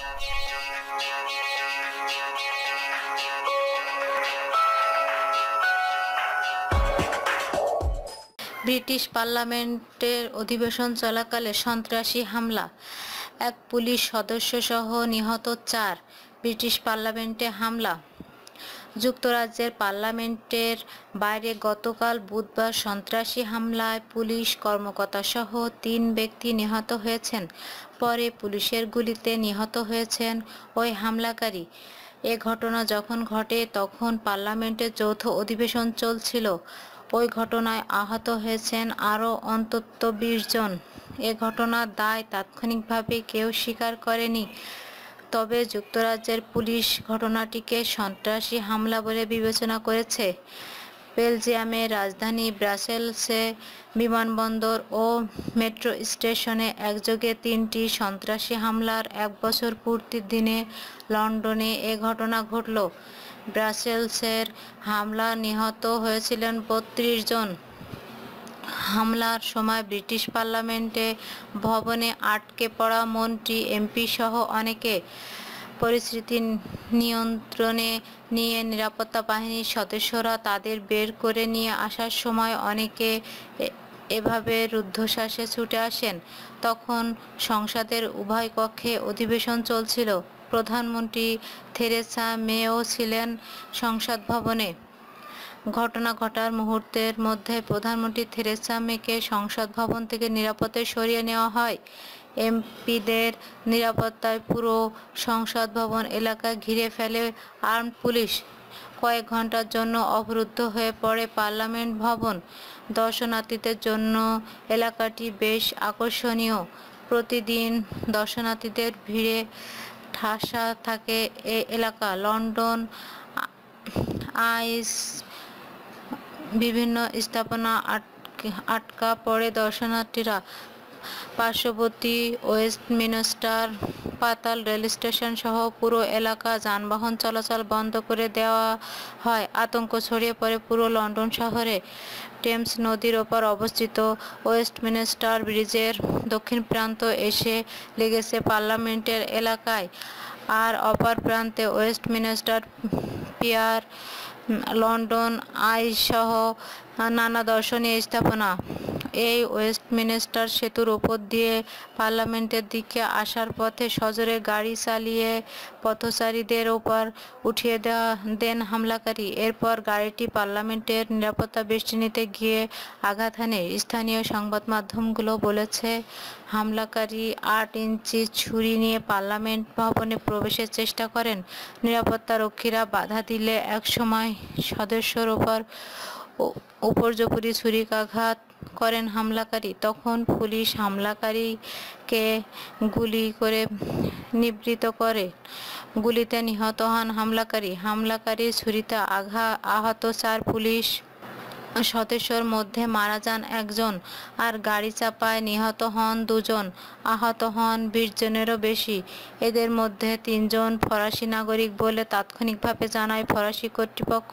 British পার্লামেন্টের অধিবেশন চলাকালে সন্ত্রাসী হামলা এক পুলিশ সদস্য সহ নিহত চার ব্রিটিশ পার্লামেন্টে হামলা যুক্তরাজ্যের পার্লামেন্টের বাইরে গতকাল বুধবার সন্ত্রাসী হামলায় পুলিশ কর্মকর্তাসহ তিন ব্যক্তি নিহত হয়েছেন পরে পুলিশের গুলিতে নিহত হয়েছেন ওই হামলাকারী এ ঘটনা যখন ঘটে তখন পার্লামেন্টের যৌথ অধিবেশন চলছিল ওই ঘটনায় আহত হয়েছেন আরও অন্তত বিশ জন এ ঘটনার দায় তাৎক্ষণিকভাবে কেউ স্বীকার করেনি তবে যুক্তরাজ্যের পুলিশ ঘটনাটিকে সন্ত্রাসী হামলা বলে বিবেচনা করেছে বেলজিয়ামের রাজধানী ব্রাসেলসে বিমানবন্দর ও মেট্রো স্টেশনে একযোগে তিনটি সন্ত্রাসী হামলার এক বছর পূর্তির দিনে লন্ডনে এ ঘটনা ঘটল ব্রাসেলসের হামলা নিহত হয়েছিলেন বত্রিশ জন হামলার সময় ব্রিটিশ পার্লামেন্টে ভবনে আটকে পড়া মন্ত্রী এমপি সহ অনেকে পরিস্থিতি নিয়ন্ত্রণে নিয়ে নিরাপত্তা বাহিনীর সদস্যরা তাদের বের করে নিয়ে আসার সময় অনেকে এভাবে রুদ্ধশ্বাসে ছুটে আসেন তখন সংসদের উভয় কক্ষে অধিবেশন চলছিল প্রধানমন্ত্রী থেরেসা মেও ছিলেন সংসদ ভবনে ঘটনা ঘটার মুহূর্তের মধ্যে প্রধানমন্ত্রী থেরেসা মেকে সংসদ ভবন থেকে নিরাপদে সরিয়ে নেওয়া হয় এমপিদের নিরাপত্তায় পুরো সংসদ ভবন এলাকা ঘিরে ফেলে আর্ম পুলিশ কয়েক ঘন্টার জন্য অবরুদ্ধ হয়ে পড়ে পার্লামেন্ট ভবন দর্শনার্থীদের জন্য এলাকাটি বেশ আকর্ষণীয় প্রতিদিন দর্শনার্থীদের ভিড়ে ঠাসা থাকে এ এলাকা লন্ডন আইস বিভিন্ন স্থাপনা আটকা পড়ে দর্শনার্থীরা পার্শ্ববর্তী ওয়েস্টমিনস্টার পাতাল রেল স্টেশন সহ পুরো এলাকা যানবাহন চলাচল বন্ধ করে দেওয়া হয় আতঙ্ক ছড়িয়ে পড়ে পুরো লন্ডন শহরে টেমস নদীর ওপর অবস্থিত ওয়েস্টমিনস্টার ব্রিজের দক্ষিণ প্রান্ত এসে লেগেছে পার্লামেন্টের এলাকায় আর অপর প্রান্তে ওয়েস্টমিনস্টার পিয়ার লন্ডন আইসহ নানা দর্শনীয় স্থাপনা এই ওয়েস্টমিনিস্টার সেতুর ওপর দিয়ে পার্লামেন্টের দিকে আসার পথে সজোরে গাড়ি চালিয়ে পথচারীদের ওপর উঠিয়ে দেওয়া দেন হামলাকারী এরপর গাড়িটি পার্লামেন্টের নিরাপত্তা বেষ্টিনিতে গিয়ে আঘাত হানে স্থানীয় সংবাদ মাধ্যমগুলো বলেছে হামলাকারী আট ইঞ্চি ছুরি নিয়ে পার্লামেন্ট ভবনে প্রবেশের চেষ্টা করেন নিরাপত্তা রক্ষীরা বাধা দিলে একসময় সদস্যর ওপর উপর্যুপরি ছুরিকাঘাত করেন হামলাকারী তখন পুলিশ হামলাকারীকে গুলি করে নিবৃত করে গুলিতে নিহত হন হামলাকারী হামলাকারী ছুরিতে আঘা আহত চার পুলিশ সদস্যর মধ্যে মারা যান একজন আর গাড়ি চাপায় নিহত হন দুজন আহত হন বিশজনেরও বেশি এদের মধ্যে তিনজন ফরাসি নাগরিক বলে তাৎক্ষণিকভাবে জানায় ফরাসি কর্তৃপক্ষ